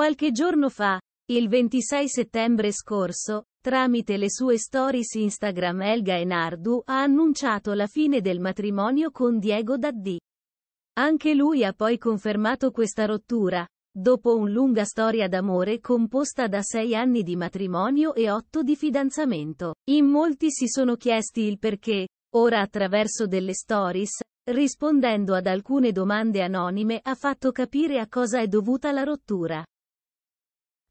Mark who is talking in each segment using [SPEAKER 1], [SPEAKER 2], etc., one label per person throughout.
[SPEAKER 1] Qualche giorno fa, il 26 settembre scorso, tramite le sue stories Instagram Elga Enardu ha annunciato la fine del matrimonio con Diego Daddi. Anche lui ha poi confermato questa rottura, dopo un lunga storia d'amore composta da sei anni di matrimonio e otto di fidanzamento. In molti si sono chiesti il perché, ora attraverso delle stories, rispondendo ad alcune domande anonime ha fatto capire a cosa è dovuta la rottura.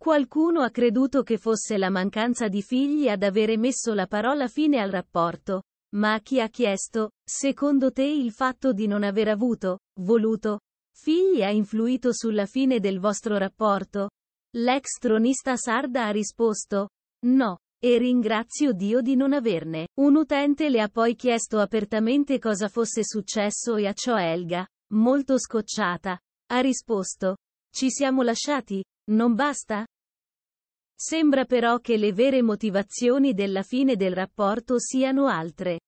[SPEAKER 1] Qualcuno ha creduto che fosse la mancanza di figli ad avere messo la parola fine al rapporto, ma chi ha chiesto, secondo te il fatto di non aver avuto, voluto, figli ha influito sulla fine del vostro rapporto? L'ex tronista sarda ha risposto, no, e ringrazio Dio di non averne. Un utente le ha poi chiesto apertamente cosa fosse successo e a ciò Elga, molto scocciata, ha risposto, ci siamo lasciati, non basta? Sembra però che le vere motivazioni della fine del rapporto siano altre.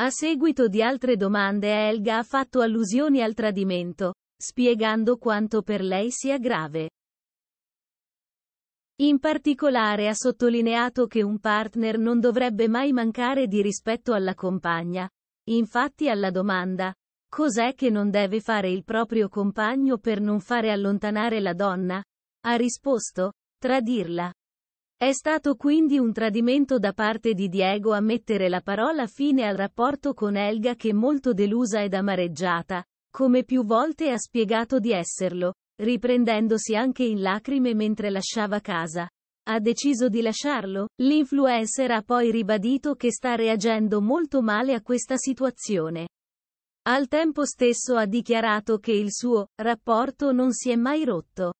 [SPEAKER 1] A seguito di altre domande Helga ha fatto allusioni al tradimento, spiegando quanto per lei sia grave. In particolare ha sottolineato che un partner non dovrebbe mai mancare di rispetto alla compagna. Infatti alla domanda, Cos'è che non deve fare il proprio compagno per non fare allontanare la donna? Ha risposto, tradirla. È stato quindi un tradimento da parte di Diego a mettere la parola fine al rapporto con Elga che molto delusa ed amareggiata, come più volte ha spiegato di esserlo, riprendendosi anche in lacrime mentre lasciava casa. Ha deciso di lasciarlo? L'influencer ha poi ribadito che sta reagendo molto male a questa situazione. Al tempo stesso ha dichiarato che il suo rapporto non si è mai rotto.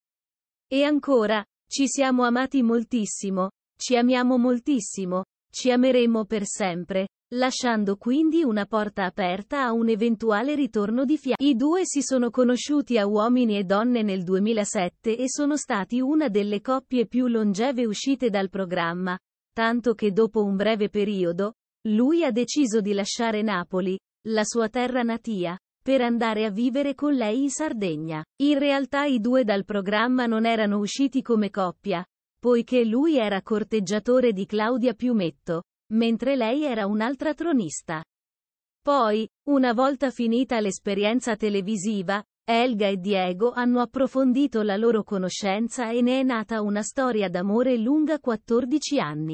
[SPEAKER 1] E ancora, ci siamo amati moltissimo, ci amiamo moltissimo, ci ameremo per sempre, lasciando quindi una porta aperta a un eventuale ritorno di Fiat. I due si sono conosciuti a Uomini e Donne nel 2007 e sono stati una delle coppie più longeve uscite dal programma, tanto che dopo un breve periodo, lui ha deciso di lasciare Napoli, la sua terra natia, per andare a vivere con lei in Sardegna. In realtà i due dal programma non erano usciti come coppia, poiché lui era corteggiatore di Claudia Piumetto, mentre lei era un'altra tronista. Poi, una volta finita l'esperienza televisiva, Elga e Diego hanno approfondito la loro conoscenza e ne è nata una storia d'amore lunga 14 anni.